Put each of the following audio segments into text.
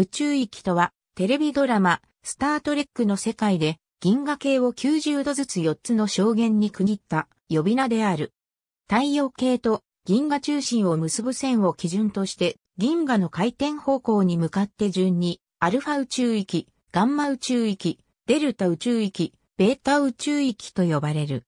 宇宙域とは、テレビドラマ、スタートレックの世界で、銀河系を90度ずつ4つの証言に区切った呼び名である。太陽系と銀河中心を結ぶ線を基準として、銀河の回転方向に向かって順に、アルファ宇宙域、ガンマ宇宙域、デルタ宇宙域、ベータ宇宙域と呼ばれる。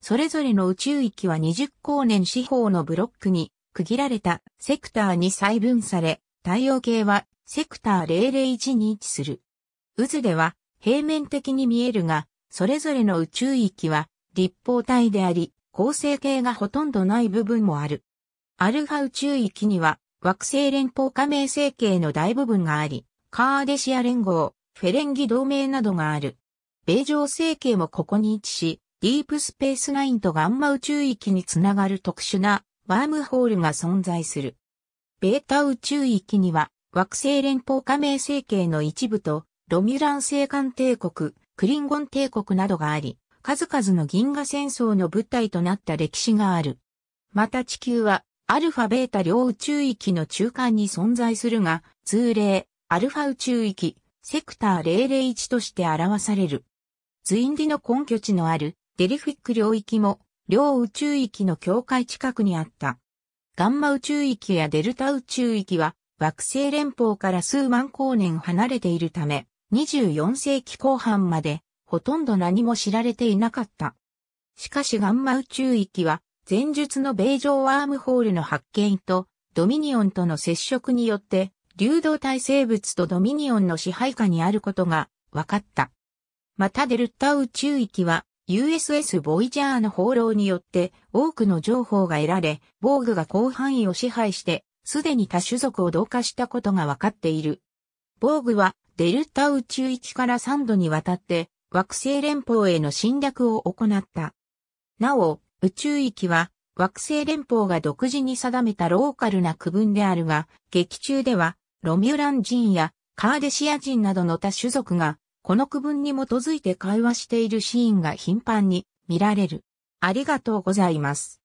それぞれの宇宙域は20光年四方のブロックに区切られたセクターに細分され、太陽系はセクター001に位置する。渦では平面的に見えるが、それぞれの宇宙域は立方体であり、構成形がほとんどない部分もある。アルファ宇宙域には惑星連邦加盟成形の大部分があり、カーデシア連合、フェレンギ同盟などがある。米上成形もここに位置し、ディープスペースナインとガンマ宇宙域につながる特殊なワームホールが存在する。ベータ宇宙域には惑星連邦加盟政形の一部と、ロミュラン星艦帝国、クリンゴン帝国などがあり、数々の銀河戦争の舞台となった歴史がある。また地球は、アルファベータ両宇宙域の中間に存在するが、通例、アルファ宇宙域、セクター001として表される。ズインディの根拠地のあるデリフィック領域も両宇宙域の境界近くにあった。ガンマ宇宙域やデルタ宇宙域は惑星連邦から数万光年離れているため、24世紀後半までほとんど何も知られていなかった。しかしガンマ宇宙域は、前述の米上ワームホールの発見と、ドミニオンとの接触によって、流動体生物とドミニオンの支配下にあることが分かった。またデルタ宇宙域は USS ボイジャーの放浪によって多くの情報が得られ、防具が広範囲を支配してすでに多種族を同化したことが分かっている。防具はデルタ宇宙域から3度にわたって惑星連邦への侵略を行った。なお、宇宙域は惑星連邦が独自に定めたローカルな区分であるが、劇中ではロミュラン人やカーデシア人などの多種族がこの区分に基づいて会話しているシーンが頻繁に見られる。ありがとうございます。